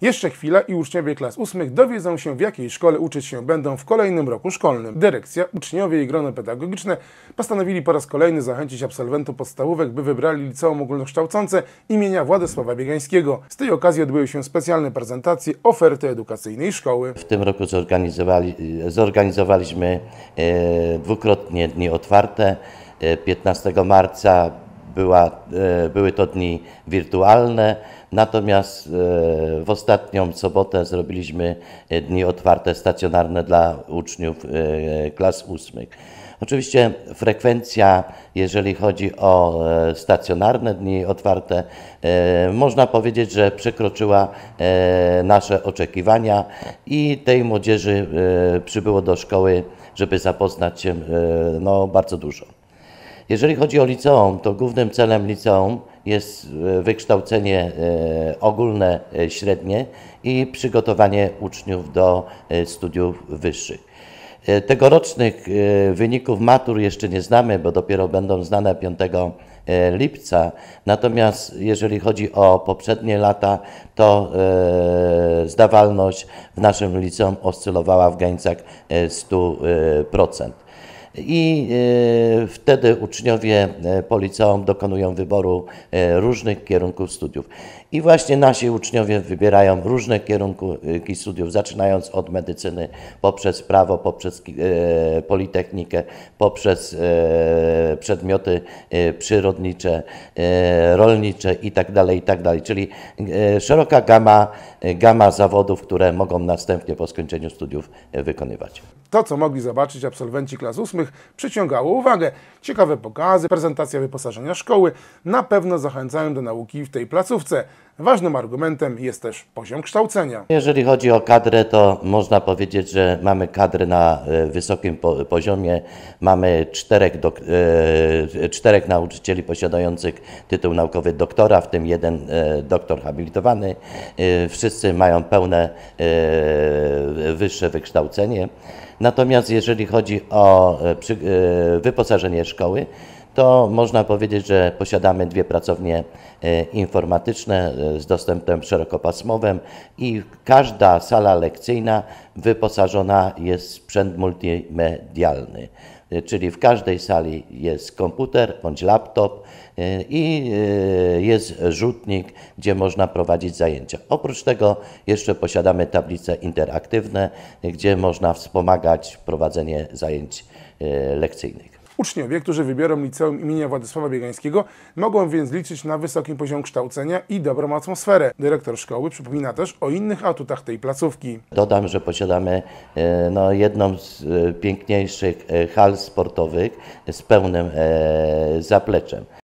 Jeszcze chwila i uczniowie klas ósmych dowiedzą się, w jakiej szkole uczyć się będą w kolejnym roku szkolnym. Dyrekcja, uczniowie i grono pedagogiczne postanowili po raz kolejny zachęcić absolwentów podstawówek, by wybrali liceum ogólnokształcące imienia Władysława Biegańskiego. Z tej okazji odbyły się specjalne prezentacje oferty edukacyjnej szkoły. W tym roku zorganizowali, zorganizowaliśmy e, dwukrotnie dni otwarte. 15 e, marca była, e, były to dni wirtualne, natomiast e, w ostatnią sobotę zrobiliśmy e, dni otwarte, stacjonarne dla uczniów klas ósmych. Oczywiście frekwencja, jeżeli chodzi o stacjonarne dni otwarte, można powiedzieć, że przekroczyła nasze oczekiwania i tej młodzieży przybyło do szkoły, żeby zapoznać się no, bardzo dużo. Jeżeli chodzi o liceum, to głównym celem liceum jest e, wykształcenie e, ogólne, e, średnie i przygotowanie uczniów do studiów wyższych. Tegorocznych wyników matur jeszcze nie znamy, bo dopiero będą znane 5 lipca. Natomiast jeżeli chodzi o poprzednie lata, to zdawalność w naszym liceum oscylowała w granicach 100% i e, wtedy uczniowie e, policeum dokonują wyboru e, różnych kierunków studiów. I właśnie nasi uczniowie wybierają różne kierunki studiów, zaczynając od medycyny, poprzez prawo, poprzez politechnikę, poprzez przedmioty przyrodnicze, rolnicze itd., tak itd. Tak Czyli szeroka gama, gama zawodów, które mogą następnie po skończeniu studiów wykonywać. To, co mogli zobaczyć absolwenci klas ósmych, publicznych przyciągało uwagę. Ciekawe pokazy, prezentacja wyposażenia szkoły na pewno zachęcają do nauki w tej placówce. Ważnym argumentem jest też poziom kształcenia. Jeżeli chodzi o kadrę, to można powiedzieć, że mamy kadrę na e, wysokim poziomie. Mamy czterech, do, e, czterech nauczycieli posiadających tytuł naukowy doktora, w tym jeden e, doktor habilitowany. Wszyscy mają pełne wyższe wykształcenie. Natomiast jeżeli chodzi o e, e, wyposażenie szkoły, to można powiedzieć, że posiadamy dwie pracownie e, informatyczne e, z dostępem szerokopasmowym i każda sala lekcyjna wyposażona jest w sprzęt multimedialny e, czyli w każdej sali jest komputer bądź laptop i jest rzutnik, gdzie można prowadzić zajęcia. Oprócz tego jeszcze posiadamy tablice interaktywne, gdzie można wspomagać prowadzenie zajęć lekcyjnych. Uczniowie, którzy wybiorą liceum imienia Władysława Biegańskiego, mogą więc liczyć na wysoki poziom kształcenia i dobrą atmosferę. Dyrektor szkoły przypomina też o innych atutach tej placówki. Dodam, że posiadamy e, no, jedną z e, piękniejszych e, hal sportowych z pełnym zapleczem.